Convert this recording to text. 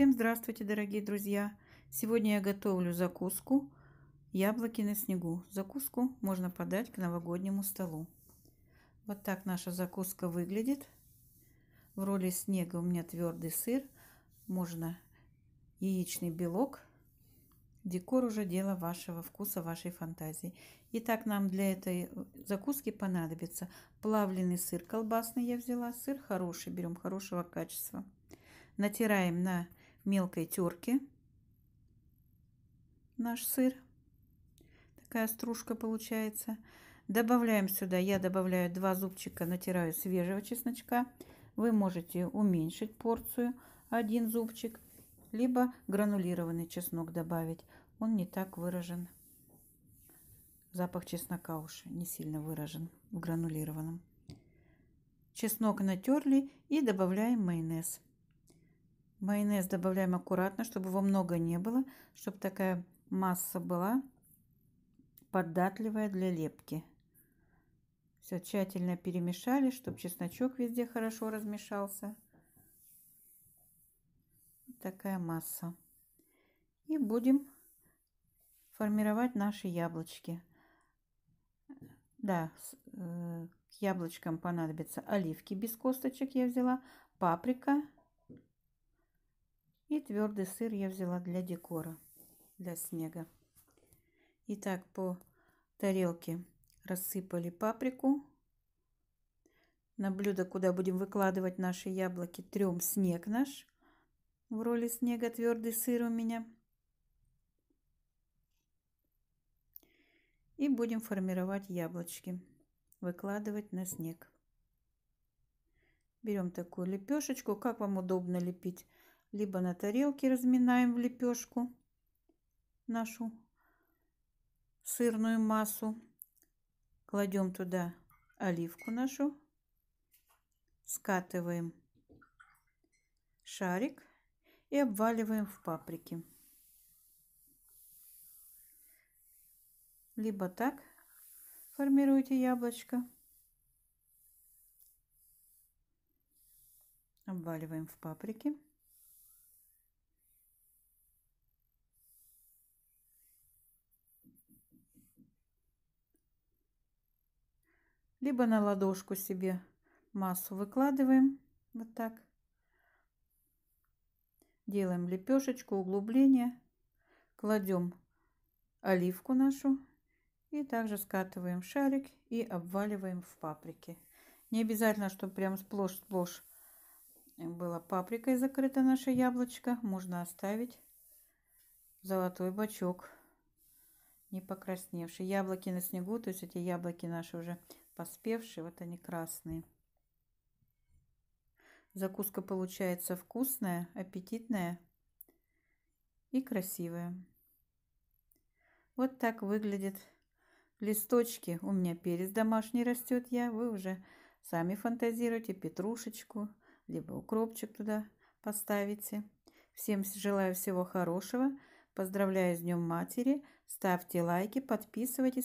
Всем здравствуйте, дорогие друзья! Сегодня я готовлю закуску яблоки на снегу. Закуску можно подать к новогоднему столу. Вот так наша закуска выглядит. В роли снега у меня твердый сыр, можно яичный белок. Декор уже дело вашего вкуса, вашей фантазии. Итак, нам для этой закуски понадобится плавленый сыр колбасный я взяла, сыр хороший, берем хорошего качества. Натираем на мелкой терки наш сыр. Такая стружка получается. Добавляем сюда, я добавляю два зубчика, натираю свежего чесночка. Вы можете уменьшить порцию, один зубчик, либо гранулированный чеснок добавить. Он не так выражен. Запах чеснока уж не сильно выражен в гранулированном. Чеснок натерли и добавляем майонез. Майонез добавляем аккуратно, чтобы его много не было, чтобы такая масса была податливая для лепки. Все тщательно перемешали, чтобы чесночок везде хорошо размешался. Такая масса. И будем формировать наши яблочки. Да, э, к яблочкам понадобится оливки без косточек я взяла, паприка, и твердый сыр я взяла для декора, для снега. Итак, по тарелке рассыпали паприку. На блюдо, куда будем выкладывать наши яблоки, трем снег наш. В роли снега твердый сыр у меня. И будем формировать яблочки, выкладывать на снег. Берем такую лепешечку, как вам удобно лепить либо на тарелке разминаем в лепешку нашу сырную массу. Кладем туда оливку нашу, скатываем шарик и обваливаем в паприке. Либо так формируйте яблочко. Обваливаем в паприке. либо на ладошку себе массу выкладываем вот так. Делаем лепешечку, углубление, кладем оливку нашу и также скатываем шарик и обваливаем в паприке. Не обязательно, чтобы прям сплошь-сплошь было паприкой закрыто наше яблочко. Можно оставить золотой бачок не покрасневшие. Яблоки на снегу, то есть эти яблоки наши уже поспевшие, вот они красные. Закуска получается вкусная, аппетитная и красивая. Вот так выглядят листочки. У меня перец домашний растет я. Вы уже сами фантазируете. Петрушечку, либо укропчик туда поставите. Всем желаю всего хорошего. Поздравляю с Днем Матери. Ставьте лайки, подписывайтесь.